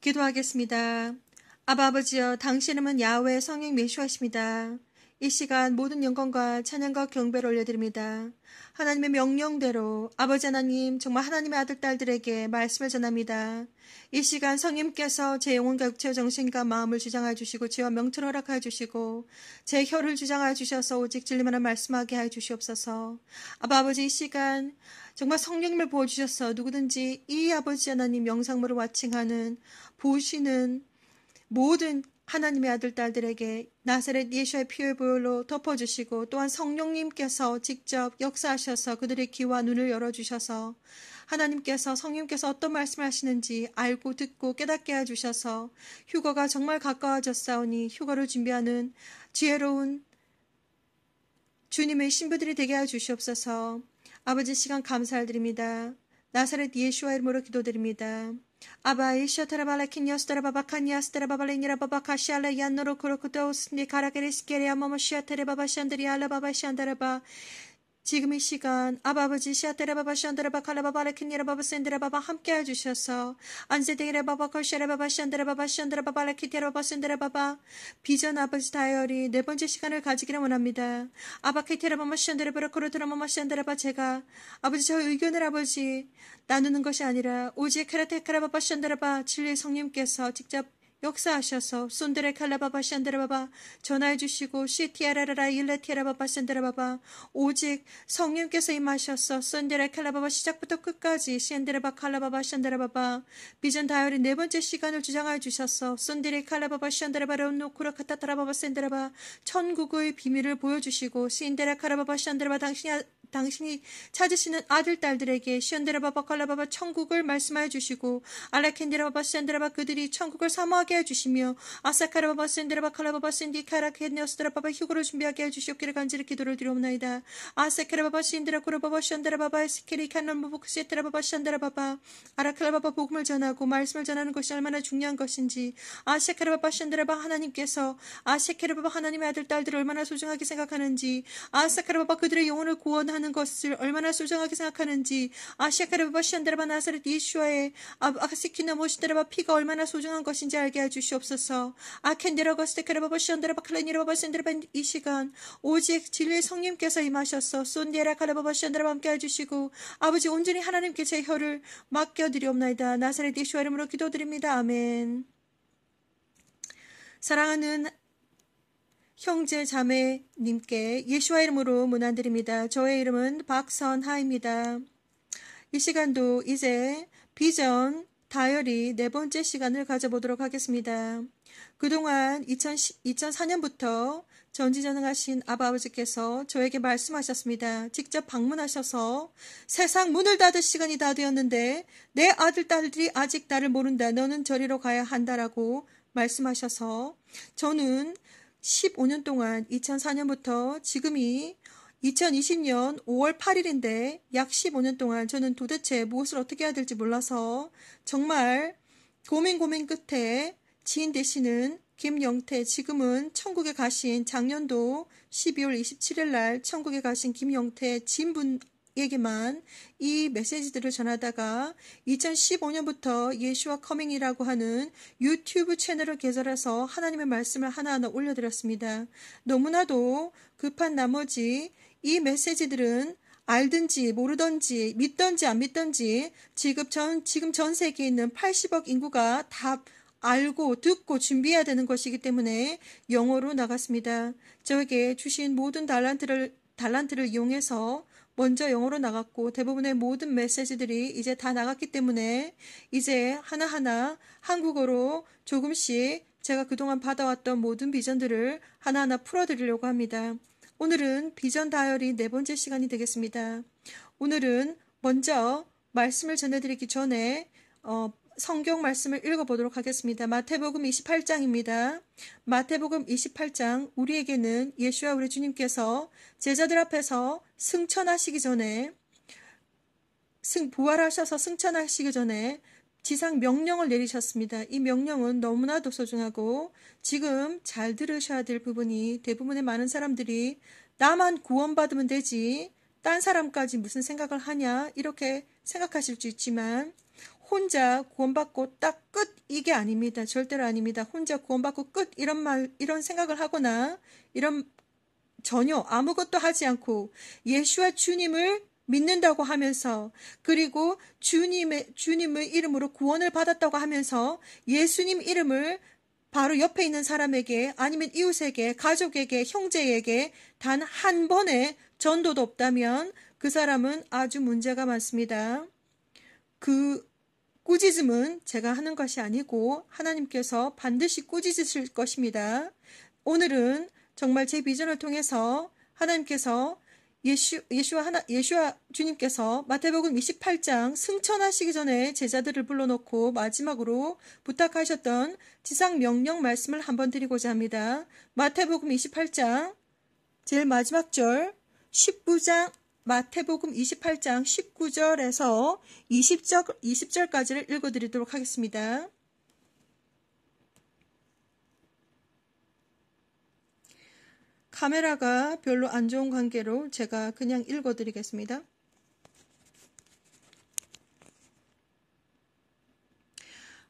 기도하겠습니다. 아바 아버지여 당신 은 야외 성행메시하십니다 이 시간 모든 영광과 찬양과 경배를 올려드립니다. 하나님의 명령대로 아버지 하나님 정말 하나님의 아들 딸들에게 말씀을 전합니다. 이 시간 성님께서 제 영혼 격체 정신과 마음을 주장하여 주시고 죄와 명철 허락하여 주시고 제 혀를 주장하여 주셔서 오직 진리만을 말씀하게 하여 주시옵소서. 아버지이 시간 정말 성령님을 보여주셔서 누구든지 이 아버지 하나님 영상물을 와칭하는 보시는 모든 하나님의 아들 딸들에게 나사렛 예수의 피의 보혈로 덮어주시고 또한 성령님께서 직접 역사하셔서 그들의 귀와 눈을 열어주셔서 하나님께서 성령께서 님 어떤 말씀하시는지 을 알고 듣고 깨닫게 해주셔서 휴거가 정말 가까워졌사오니 휴거를 준비하는 지혜로운 주님의 신부들이 되게 해 주시옵소서 아버지 시간 감사드립니다. 나사렛 예수와 이름으로 기도드립니다. Abaisha Tarabala Kinyos Tarababa Kanyas Tarababalingera Baba Kashala Yanoro Kurokutos Nikarakeris Keria Mamasha Tarababa Shandriala Baba Shandaraba 지금 이 시간 아버지 시아테레바바 시안드레바칼레바바 레킨니레바바 센드레바바 함께해 주셔서 안세딩레바바컬시레바바시안드레바바시안드레바바 레키테레바바 센드레바바 비전 아버지 다이어리 네 번째 시간을 가지기를 원합니다. 아바케테레바마 시안드레바라 코르트라마마 시안드레바 제가 아버지 저 의견을 아버지 나누는 것이 아니라 오직 크라테카라바바 시안드레바 진리의 성님께서 직접 역사하셔서 쏜드레 칼라바바 샨드라바바 전화해 주시고 시티아라라라 일레티아라바바 샨드라바바 오직 성령께서 임하셔서 쏜드레 칼라바바 시작부터 끝까지 샨드라바 칼라바바 샨드라바바 비전 다이어리 네 번째 시간을 주장하여 주셔서 쏜드레 칼라바바 샨드라바라 노쿠라 카타타라바바 샌드라바 천국의 비밀을 보여주시고 시인데라칼라바바 샨드라바 당신이 당신이 찾으시는 아들 딸들에게 시언데라바바 칼라바바 천국을 말씀하여 주시고 알라켄데라바바 샌드라바 그들이 천국을 사모하게 하게 해주시며 아사카라바바신드라바칼라바바신디 카라케네오스드라바바 휴고를 준비하게 해주시옵기를 간절히 기도를 드리옵나이다. 아사카라바바신데라코라바바신데라바바에스케리카논모부크시트라바바신데라바바 아라칼라바바 복음을 전하고 말씀을 전하는 것이 얼마나 중요한 것인지 아사카라바바신데라바 하나님께서 아사카라바바 하나님의 아들 딸들을 얼마나 소중하게 생각하는지 아사카라바바 그들의 영혼을 구원하는 것을 얼마나 소중하게 생각하는지 아사카라바바신데라바 나사렛 예수와의 아카시키나 모시데라바 피가 얼마나 소중한 것인지 알게 하게 해주시옵소서. 아켄데라고스테카레바바 시온데라바 칼레니라바바신드라바이 시간 오직 진리의 성님께서 임하셔서 손디에라 칼레바바 시온데라바 함께 해주시고 아버지 온전히 하나님께 제 혀를 맡겨드리옵나이다. 나사렛 예수의 이름으로 기도드립니다. 아멘. 사랑하는 형제 자매님께 예수와 이름으로 문안드립니다. 저의 이름은 박선하입니다. 이 시간도 이제 비전 다이어리 네 번째 시간을 가져보도록 하겠습니다. 그동안 2 0 0 0 4년부터 전지전능하신 아버지께서 저에게 말씀하셨습니다. 직접 방문하셔서 세상 문을 닫을 시간이 다 되었는데 내 아들, 딸들이 아직 나를 모른다. 너는 저리로 가야 한다라고 말씀하셔서 저는 15년 동안 2004년부터 지금이 2020년 5월 8일인데 약 15년 동안 저는 도대체 무엇을 어떻게 해야 될지 몰라서 정말 고민 고민 끝에 지인 대신은 김영태 지금은 천국에 가신 작년도 12월 27일 날 천국에 가신 김영태 지인분 에게만 이 메시지들을 전하다가 2015년부터 예수와 커밍이라고 하는 유튜브 채널을 개설해서 하나님의 말씀을 하나하나 올려드렸습니다. 너무나도 급한 나머지 이 메시지들은 알든지 모르든지 믿든지 안 믿든지 지금 전, 지금 전 세계에 있는 80억 인구가 다 알고 듣고 준비해야 되는 것이기 때문에 영어로 나갔습니다. 저에게 주신 모든 달란트를, 달란트를 이용해서 먼저 영어로 나갔고 대부분의 모든 메시지들이 이제 다 나갔기 때문에 이제 하나하나 한국어로 조금씩 제가 그동안 받아왔던 모든 비전들을 하나하나 풀어드리려고 합니다. 오늘은 비전 다이어리 네 번째 시간이 되겠습니다. 오늘은 먼저 말씀을 전해드리기 전에 어, 성경 말씀을 읽어보도록 하겠습니다. 마태복음 28장입니다. 마태복음 28장 우리에게는 예수와 우리 주님께서 제자들 앞에서 승천하시기 전에 승 부활하셔서 승천하시기 전에 지상 명령을 내리셨습니다. 이 명령은 너무나도 소중하고 지금 잘 들으셔야 될 부분이 대부분의 많은 사람들이 나만 구원받으면 되지 딴 사람까지 무슨 생각을 하냐 이렇게 생각하실 수 있지만 혼자 구원받고 딱 끝 이게 아닙니다. 절대로 아닙니다. 혼자 구원받고 끝 이런 말 이런 생각을 하거나 이런 전혀 아무것도 하지 않고 예수와 주님을 믿는다고 하면서 그리고 주님의 주님의 이름으로 구원을 받았다고 하면서 예수님 이름을 바로 옆에 있는 사람에게 아니면 이웃에게 가족에게 형제에게 단 한 번의 전도도 없다면 그 사람은 아주 문제가 많습니다. 그 꾸짖음은 제가 하는 것이 아니고 하나님께서 반드시 꾸짖으실 것입니다. 오늘은 정말 제 비전을 통해서 하나님께서 예수, 예수와 하나, 예수와 주님께서 마태복음 28장 승천하시기 전에 제자들을 불러놓고 마지막으로 부탁하셨던 지상 명령 말씀을 한번 드리고자 합니다. 마태복음 28장 제일 마지막 절 19장 마태복음 28장 19절에서 20절, 20절까지를 읽어드리도록 하겠습니다. 카메라가 별로 안 좋은 관계로 제가 그냥 읽어드리겠습니다.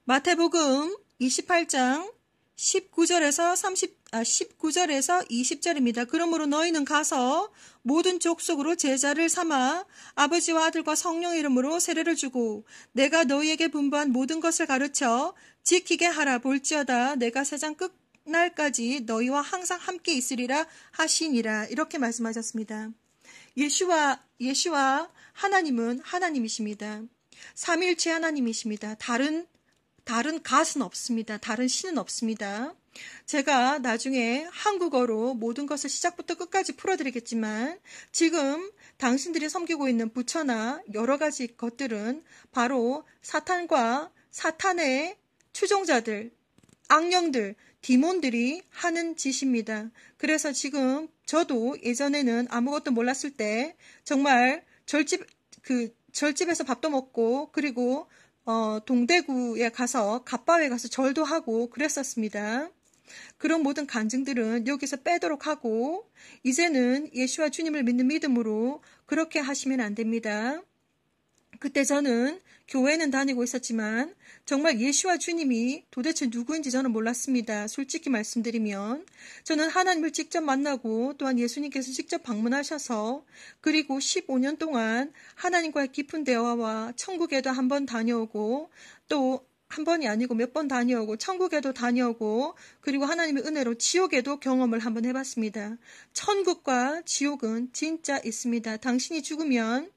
마태복음 28장 19절에서 30, 아, 19절에서 20절입니다. 그러므로 너희는 가서 모든 족속으로 제자를 삼아 아버지와 아들과 성령 이름으로 세례를 주고 내가 너희에게 분부한 모든 것을 가르쳐 지키게 하라 볼지어다 내가 세상 끝 끝날까지 너희와 항상 함께 있으리라 하시니라 이렇게 말씀하셨습니다. 예수와 예수와 하나님은 하나님이십니다. 삼일체 하나님이십니다. 다른 다른 갓은 없습니다. 다른 신은 없습니다. 제가 나중에 한국어로 모든 것을 시작부터 끝까지 풀어드리겠지만 지금 당신들이 섬기고 있는 부처나 여러 가지 것들은 바로 사탄과 사탄의 추종자들, 악령들, 디몬들이 하는 짓입니다. 그래서 지금 저도 예전에는 아무것도 몰랐을 때 정말 절집 그 절집에서 밥도 먹고 그리고 어, 동대구에 가서 갑바에 위 가서 절도 하고 그랬었습니다. 그런 모든 간증들은 여기서 빼도록 하고 이제는 예수와 주님을 믿는 믿음으로 그렇게 하시면 안 됩니다. 그때 저는 교회는 다니고 있었지만 정말 예수와 주님이 도대체 누구인지 저는 몰랐습니다. 솔직히 말씀드리면 저는 하나님을 직접 만나고 또한 예수님께서 직접 방문하셔서 그리고 15년 동안 하나님과의 깊은 대화와 천국에도 한 번 다녀오고 또 한 번이 아니고 몇 번 다녀오고 천국에도 다녀오고 그리고 하나님의 은혜로 지옥에도 경험을 한번 해봤습니다. 천국과 지옥은 진짜 있습니다. 당신이 죽으면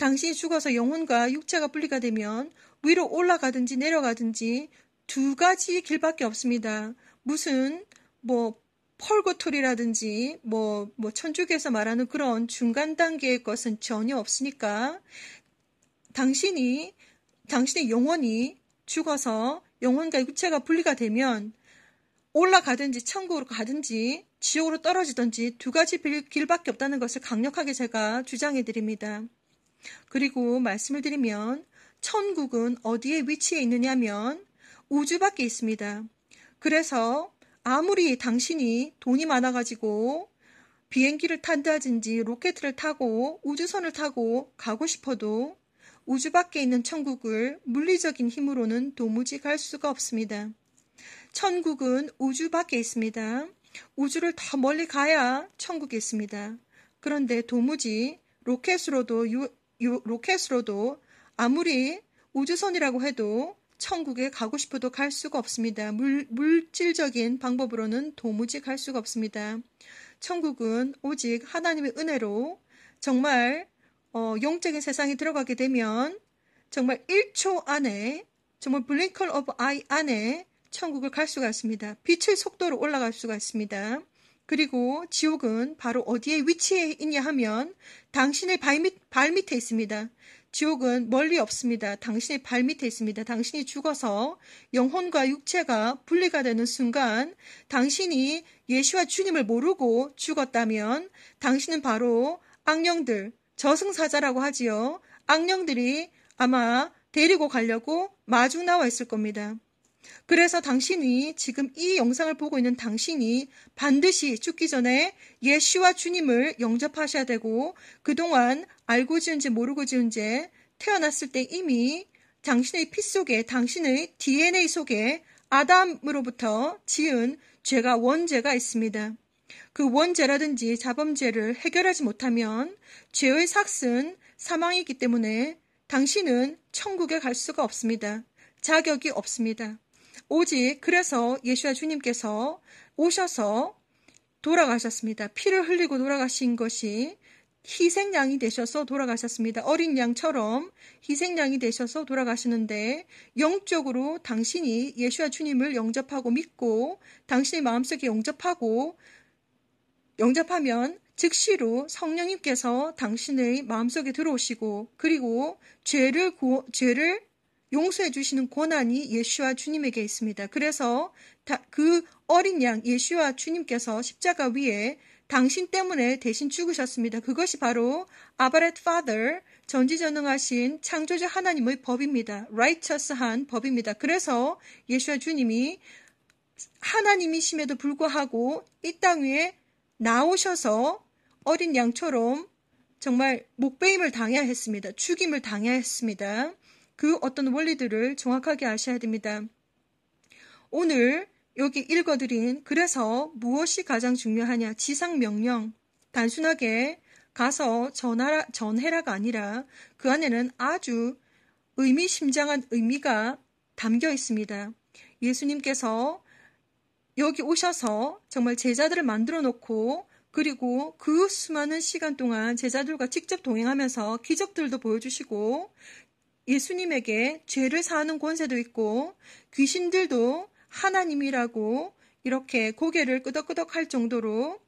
당신이 죽어서 영혼과 육체가 분리가 되면 위로 올라가든지 내려가든지 두 가지 길밖에 없습니다. 무슨 뭐펄고토리라든지 뭐, 뭐 천주교에서 말하는 그런 중간 단계의 것은 전혀 없으니까 당신이 당신의 영혼이 죽어서 영혼과 육체가 분리가 되면 올라가든지 천국으로 가든지 지옥으로 떨어지든지 두 가지 길밖에 없다는 것을 강력하게 제가 주장해 드립니다. 그리고 말씀을 드리면 천국은 어디에 위치해 있느냐면 우주 밖에 있습니다. 그래서 아무리 당신이 돈이 많아가지고 비행기를 탄다든지 로켓을 타고 우주선을 타고 가고 싶어도 우주 밖에 있는 천국을 물리적인 힘으로는 도무지 갈 수가 없습니다. 천국은 우주 밖에 있습니다. 우주를 더 멀리 가야 천국이 있습니다. 그런데 도무지 로켓으로도 로켓으로도 아무리 우주선이라고 해도 천국에 가고 싶어도 갈 수가 없습니다. 물, 물질적인 방법으로는 도무지 갈 수가 없습니다. 천국은 오직 하나님의 은혜로 정말 어, 영적인 세상에 들어가게 되면 정말 1초 안에 정말 블링컬 오브 아이 안에 천국을 갈 수가 있습니다. 빛의 속도로 올라갈 수가 있습니다. 그리고 지옥은 바로 어디에 위치해 있냐 하면 당신의 발밑, 발밑에 있습니다. 지옥은 멀리 없습니다. 당신의 발밑에 있습니다. 당신이 죽어서 영혼과 육체가 분리가 되는 순간 당신이 예수와 주님을 모르고 죽었다면 당신은 바로 악령들, 저승사자라고 하지요. 악령들이 아마 데리고 가려고 마주 나와 있을 겁니다. 그래서 당신이 지금 이 영상을 보고 있는 당신이 반드시 죽기 전에 예수와 주님을 영접하셔야 되고 그동안 알고 지은지 모르고 지은지 태어났을 때 이미 당신의 피 속에 당신의 DNA 속에 아담으로부터 지은 죄가 원죄가 있습니다. 그 원죄라든지 자범죄를 해결하지 못하면 죄의 삭은 사망이기 때문에 당신은 천국에 갈 수가 없습니다. 자격이 없습니다. 오직 그래서 예수와 주님께서 오셔서 돌아가셨습니다. 피를 흘리고 돌아가신 것이 희생양이 되셔서 돌아가셨습니다. 어린 양처럼 희생양이 되셔서 돌아가시는데 영적으로 당신이 예수와 주님을 영접하고 믿고 당신의 마음속에 영접하고 영접하면 즉시로 성령님께서 당신의 마음속에 들어오시고 그리고 죄를 구, 죄를 용서해 주시는 권한이 예수와 주님에게 있습니다. 그래서 그 어린 양 예수와 주님께서 십자가 위에 당신 때문에 대신 죽으셨습니다. 그것이 바로 아바렛 파더 전지전능하신 창조주 하나님의 법입니다. 라이처스한 법입니다. 그래서 예수와 주님이 하나님이심에도 불구하고 이 땅 위에 나오셔서 어린 양처럼 정말 목베임을 당해야 했습니다. 죽임을 당해야 했습니다. 그 어떤 원리들을 정확하게 아셔야 됩니다. 오늘 여기 읽어드린 그래서 무엇이 가장 중요하냐 지상명령 단순하게 가서 전하라, 전해라가 아니라 그 안에는 아주 의미심장한 의미가 담겨 있습니다. 예수님께서 여기 오셔서 정말 제자들을 만들어 놓고 그리고 그 수많은 시간 동안 제자들과 직접 동행하면서 기적들도 보여주시고 예수님에게 죄를 사하는 권세도 있고 귀신들도 하나님이라고 이렇게 고개를 끄덕끄덕 할 정도로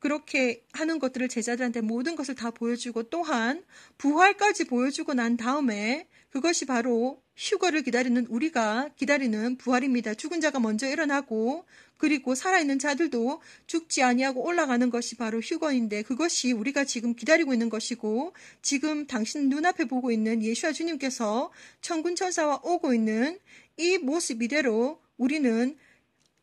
그렇게 하는 것들을 제자들한테 모든 것을 다 보여주고 또한 부활까지 보여주고 난 다음에 그것이 바로 휴거를 기다리는 우리가 기다리는 부활입니다. 죽은 자가 먼저 일어나고 그리고 살아있는 자들도 죽지 아니하고 올라가는 것이 바로 휴거인데 그것이 우리가 지금 기다리고 있는 것이고 지금 당신 눈앞에 보고 있는 예수와 주님께서 천군 천사와 오고 있는 이 모습 이대로 우리는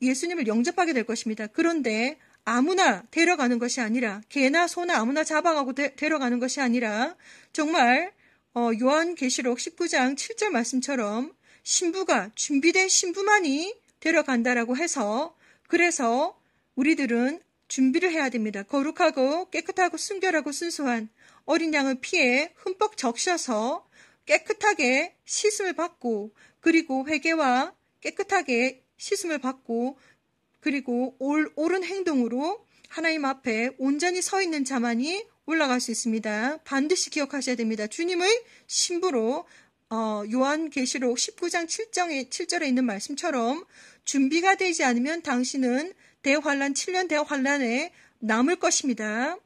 예수님을 영접하게 될 것입니다. 그런데 아무나 데려가는 것이 아니라 개나 소나 아무나 잡아가고 데, 데려가는 것이 아니라 정말 어, 요한계시록 19장 7절 말씀처럼 신부가 준비된 신부만이 데려간다라고 해서 그래서 우리들은 준비를 해야 됩니다. 거룩하고 깨끗하고 순결하고 순수한 어린 양을 피해 흠뻑 적셔서 깨끗하게 시슴을 받고 그리고 회개와 깨끗하게 시슴을 받고 그리고 올, 옳은 행동으로 하나님 앞에 온전히 서 있는 자만이 올라갈 수 있습니다. 반드시 기억하셔야 됩니다. 주님의 신부로 어, 요한계시록 19장 7장에, 7절에 있는 말씀처럼 준비가 되지 않으면 당신은 대환란 7년 대환란에 남을 것입니다.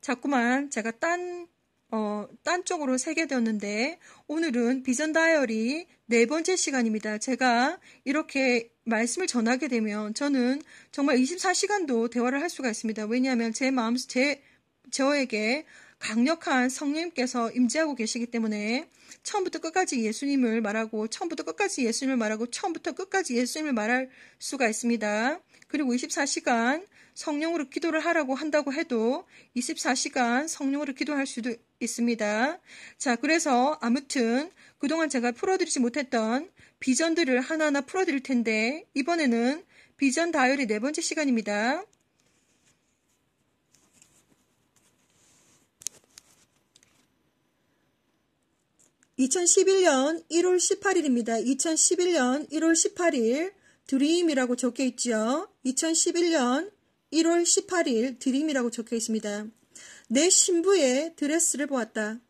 자꾸만 제가 딴, 어, 딴 쪽으로 새게 되었는데 오늘은 비전 다이어리 네 번째 시간입니다. 제가 이렇게 말씀을 전하게 되면 저는 정말 24시간도 대화를 할 수가 있습니다. 왜냐하면 제 마음, 제, 저에게 강력한 성령님께서 임재하고 계시기 때문에 처음부터 끝까지 예수님을 말하고 처음부터 끝까지 예수님을 말하고 처음부터 끝까지 예수님을 말할 수가 있습니다. 그리고 24시간 성령으로 기도를 하라고 한다고 해도 24시간 성령으로 기도할 수도 있습니다. 자, 그래서 아무튼 그동안 제가 풀어드리지 못했던 비전들을 하나하나 풀어드릴 텐데 이번에는 비전 다이어리 네 번째 시간입니다. (2011년 1월 18일입니다) (2011년 1월 18일) 드림이라고 적혀 있지요 (2011년 1월 18일) 드림이라고 적혀 있습니다 내 신부의 드레스를 보았다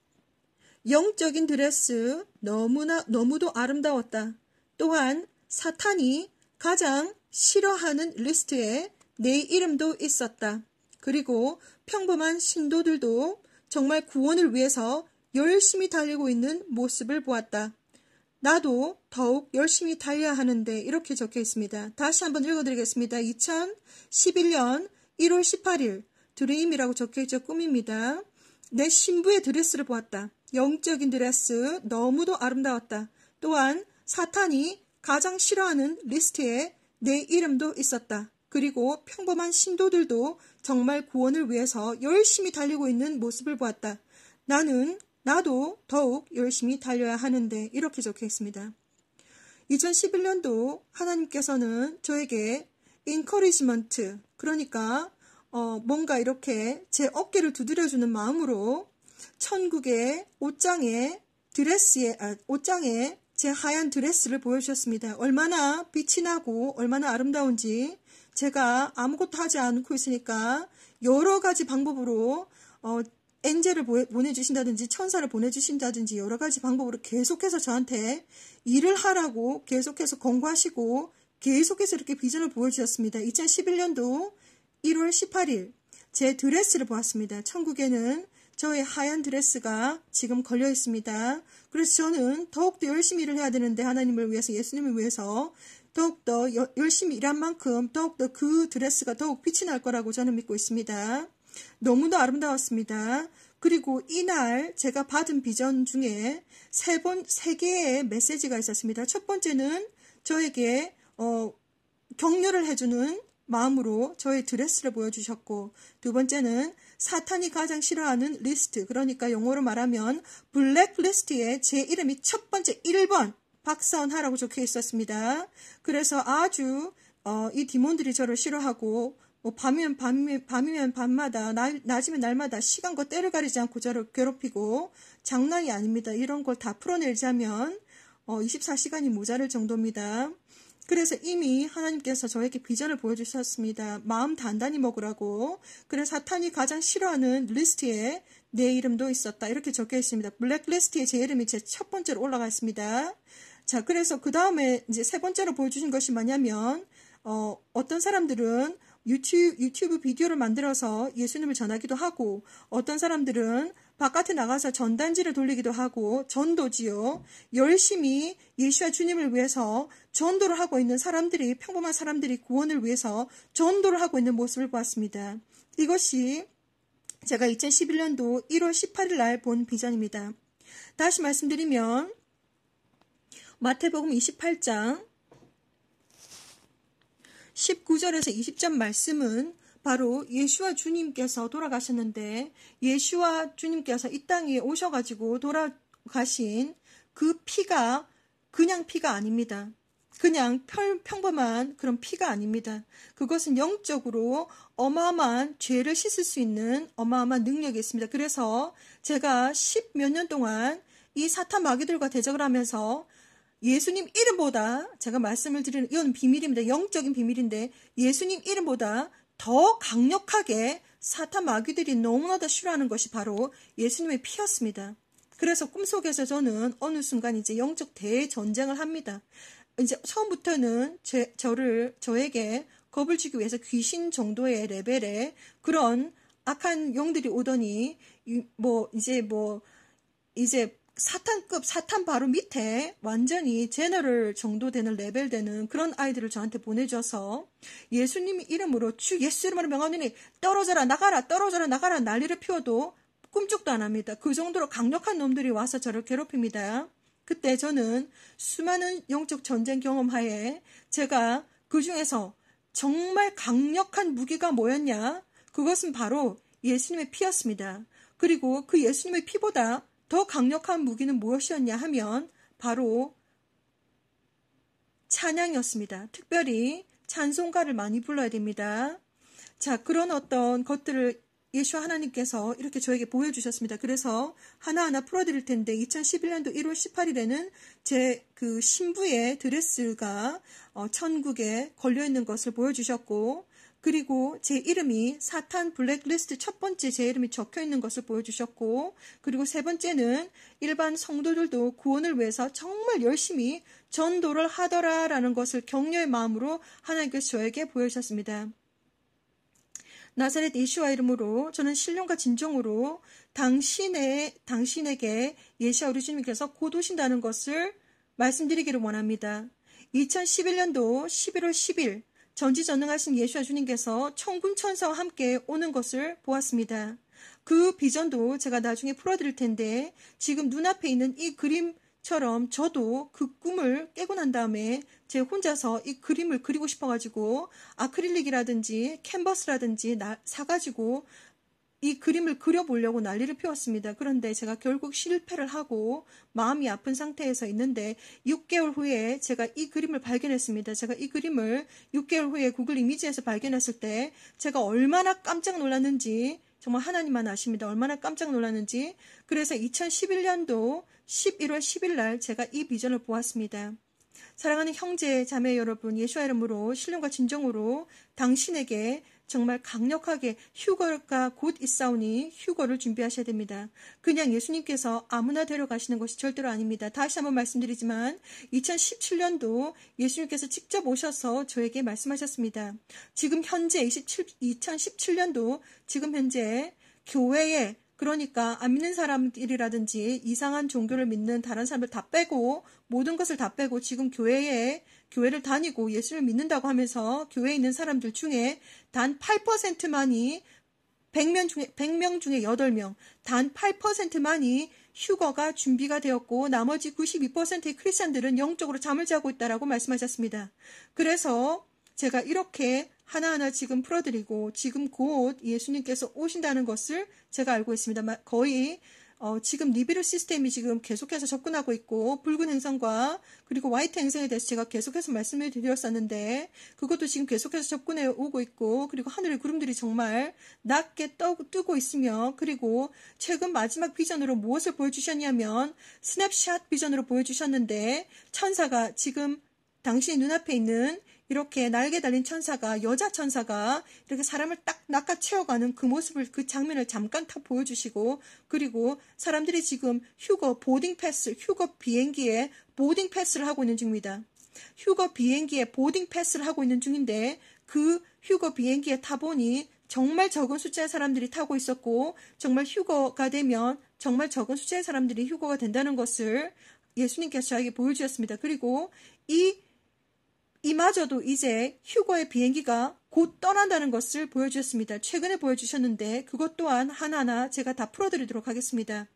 영적인 드레스 너무나 너무도 아름다웠다. 또한 사탄이 가장 싫어하는 리스트에 내 이름도 있었다. 그리고 평범한 신도들도 정말 구원을 위해서 열심히 달리고 있는 모습을 보았다. 나도 더욱 열심히 달려야 하는데 이렇게 적혀 있습니다. 다시 한번 읽어드리겠습니다. 2011년 1월 18일 드레임이라고 적혀 있죠. 꿈입니다. 내 신부의 드레스를 보았다. 영적인 드레스 너무도 아름다웠다. 또한 사탄이 가장 싫어하는 리스트에 내 이름도 있었다. 그리고 평범한 신도들도 정말 구원을 위해서 열심히 달리고 있는 모습을 보았다. 나는 나도 더욱 열심히 달려야 하는데 이렇게 적혀 있습니다. 2011년도 하나님께서는 저에게 인커리지먼트 그러니까 어, 뭔가 이렇게 제 어깨를 두드려주는 마음으로 천국의 옷장에 드레스에 아, 옷장에 제 하얀 드레스를 보여주셨습니다. 얼마나 빛이 나고 얼마나 아름다운지 제가 아무것도 하지 않고 있으니까 여러 가지 방법으로 어, 엔젤을 보내주신다든지 천사를 보내주신다든지 여러 가지 방법으로 계속해서 저한테 일을 하라고 계속해서 권고하시고 계속해서 이렇게 비전을 보여주셨습니다. 2011년도 1월 18일 제 드레스를 보았습니다. 천국에는 저의 하얀 드레스가 지금 걸려 있습니다. 그래서 저는 더욱더 열심히 일을 해야 되는데 하나님을 위해서 예수님을 위해서 더욱더 여, 열심히 일한 만큼 더욱더 그 드레스가 더욱 빛이 날 거라고 저는 믿고 있습니다. 너무도 아름다웠습니다. 그리고 이날 제가 받은 비전 중에 세 번, 세 개의 메시지가 있었습니다. 첫 번째는 저에게, 어, 격려를 해주는 마음으로 저의 드레스를 보여주셨고, 두 번째는 사탄이 가장 싫어하는 리스트, 그러니까 용어로 말하면 블랙리스트에 제 이름이 첫 번째 1번 박선하라고 적혀 있었습니다. 그래서 아주 어, 이 디몬들이 저를 싫어하고 뭐 밤이면 밤이, 밤이면 밤마다 날, 낮이면 날마다 시간과 때를 가리지 않고 저를 괴롭히고 장난이 아닙니다. 이런 걸 다 풀어내자면 어, 24시간이 모자랄 정도입니다. 그래서 이미 하나님께서 저에게 비전을 보여주셨습니다. 마음 단단히 먹으라고. 그래서 사탄이 가장 싫어하는 리스트에 내 이름도 있었다. 이렇게 적혀 있습니다. 블랙리스트에 제 이름이 제 첫 번째로 올라가 있습니다. 자, 그래서 그 다음에 이제 세 번째로 보여주신 것이 뭐냐면, 어, 어떤 사람들은 유튜브, 유튜브 비디오를 만들어서 예수님을 전하기도 하고, 어떤 사람들은 바깥에 나가서 전단지를 돌리기도 하고 전도지요. 열심히 예수와 주님을 위해서 전도를 하고 있는 사람들이 평범한 사람들이 구원을 위해서 전도를 하고 있는 모습을 보았습니다. 이것이 제가 2011년도 1월 18일 날 본 비전입니다. 다시 말씀드리면 마태복음 28장 19절에서 20절 말씀은 바로 예수와 주님께서 돌아가셨는데 예수와 주님께서 이 땅에 오셔가지고 돌아가신 그 피가 그냥 피가 아닙니다. 그냥 평범한 그런 피가 아닙니다. 그것은 영적으로 어마어마한 죄를 씻을 수 있는 어마어마한 능력이 있습니다. 그래서 제가 십 몇 년 동안 이 사탄 마귀들과 대적을 하면서 예수님 이름보다 제가 말씀을 드리는 이건 비밀입니다. 영적인 비밀인데 예수님 이름보다 더 강력하게 사탄 마귀들이 너무나도 싫어하는 것이 바로 예수님의 피였습니다. 그래서 꿈속에서 저는 어느 순간 이제 영적 대전쟁을 합니다. 이제 처음부터는 제, 저를 저에게 겁을 주기 위해서 귀신 정도의 레벨의 그런 악한 영들이 오더니 뭐 이제 뭐 이제 사탄급 사탄 바로 밑에 완전히 제너럴 정도 되는 레벨 되는 그런 아이들을 저한테 보내줘서 예수님 이름으로 주 예수 이름으로 명하느니 떨어져라 나가라 떨어져라 나가라 난리를 피워도 꿈쩍도 안 합니다. 그 정도로 강력한 놈들이 와서 저를 괴롭힙니다. 그때 저는 수많은 영적 전쟁 경험하에 제가 그 중에서 정말 강력한 무기가 뭐였냐? 그것은 바로 예수님의 피였습니다. 그리고 그 예수님의 피보다 더 강력한 무기는 무엇이었냐 하면 바로 찬양이었습니다. 특별히 찬송가를 많이 불러야 됩니다. 자, 그런 어떤 것들을 예수 하나님께서 이렇게 저에게 보여주셨습니다. 그래서 하나하나 풀어드릴 텐데 2011년도 1월 18일에는 제 그 신부의 드레스가 어, 천국에 걸려있는 것을 보여주셨고 그리고 제 이름이 사탄 블랙리스트 첫 번째 제 이름이 적혀 있는 것을 보여주셨고, 그리고 세 번째는 일반 성도들도 구원을 위해서 정말 열심히 전도를 하더라라는 것을 격려의 마음으로 하나님께서 저에게 보여주셨습니다. 나사렛 예수와 이름으로 저는 신령과 진정으로 당신의 당신에게 예수와 우리 주님께서 곧 오신다는 것을 말씀드리기를 원합니다. 2011년도 11월 10일 전지전능하신 예수와 주님께서 천군 천사와 함께 오는 것을 보았습니다. 그 비전도 제가 나중에 풀어드릴 텐데 지금 눈앞에 있는 이 그림처럼 저도 그 꿈을 깨고 난 다음에 제 혼자서 이 그림을 그리고 싶어가지고 아크릴릭이라든지 캔버스라든지 사가지고 이 그림을 그려보려고 난리를 피웠습니다. 그런데 제가 결국 실패를 하고 마음이 아픈 상태에서 있는데 6개월 후에 제가 이 그림을 발견했습니다. 제가 이 그림을 6개월 후에 구글 이미지에서 발견했을 때 제가 얼마나 깜짝 놀랐는지 정말 하나님만 아십니다. 얼마나 깜짝 놀랐는지. 그래서 2011년도 11월 10일 날 제가 이 비전을 보았습니다. 사랑하는 형제, 자매 여러분, 예수의 이름으로 신령과 진정으로 당신에게 정말 강력하게 휴거가 곧 있사오니 휴거를 준비하셔야 됩니다. 그냥 예수님께서 아무나 데려가시는 것이 절대로 아닙니다. 다시 한번 말씀드리지만 2017년도 예수님께서 직접 오셔서 저에게 말씀하셨습니다. 지금 현재 27, 2017년도 지금 현재 교회에 그러니까 안 믿는 사람들이라든지 이상한 종교를 믿는 다른 사람을 다 빼고 모든 것을 다 빼고 지금 교회에 교회를 다니고 예수를 믿는다고 하면서 교회에 있는 사람들 중에 단 8%만이 100명 중에, 100명 중에 8명, 단 8%만이 휴거가 준비가 되었고 나머지 92%의 크리스천들은 영적으로 잠을 자고 있다라고 말씀하셨습니다. 그래서 제가 이렇게 하나하나 지금 풀어드리고 지금 곧 예수님께서 오신다는 것을 제가 알고 있습니다. 거의 어, 지금 리비르 시스템이 지금 계속해서 접근하고 있고 붉은 행성과 그리고 화이트 행성에 대해서 제가 계속해서 말씀을 드렸었는데 그것도 지금 계속해서 접근해 오고 있고 그리고 하늘의 구름들이 정말 낮게 떠, 뜨고 있으며 그리고 최근 마지막 비전으로 무엇을 보여주셨냐면 스냅샷 비전으로 보여주셨는데 천사가 지금 당신의 눈앞에 있는 이렇게 날개 달린 천사가 여자 천사가 이렇게 사람을 딱 낚아채워가는 그 모습을 그 장면을 잠깐 다 보여주시고 그리고 사람들이 지금 휴거 보딩 패스 휴거 비행기에 보딩 패스를 하고 있는 중입니다. 휴거 비행기에 보딩 패스를 하고 있는 중인데 그 휴거 비행기에 타보니 정말 적은 숫자의 사람들이 타고 있었고 정말 휴거가 되면 정말 적은 숫자의 사람들이 휴거가 된다는 것을 예수님께서 저에게 보여주셨습니다. 그리고 이 이마저도 이제 휴거의 비행기가 곧 떠난다는 것을 보여주셨습니다. 최근에 보여주셨는데 그것 또한 하나하나 제가 다 풀어드리도록 하겠습니다.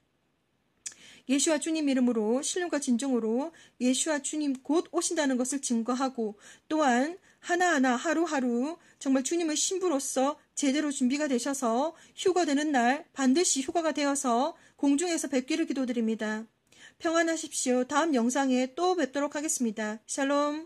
예수와 주님 이름으로 신령과 진정으로 예수와 주님 곧 오신다는 것을 증거하고 또한 하나하나 하루하루 정말 주님의 신부로서 제대로 준비가 되셔서 휴거되는 날 반드시 휴거가 되어서 공중에서 뵙기를 기도드립니다. 평안하십시오. 다음 영상에 또 뵙도록 하겠습니다. 샬롬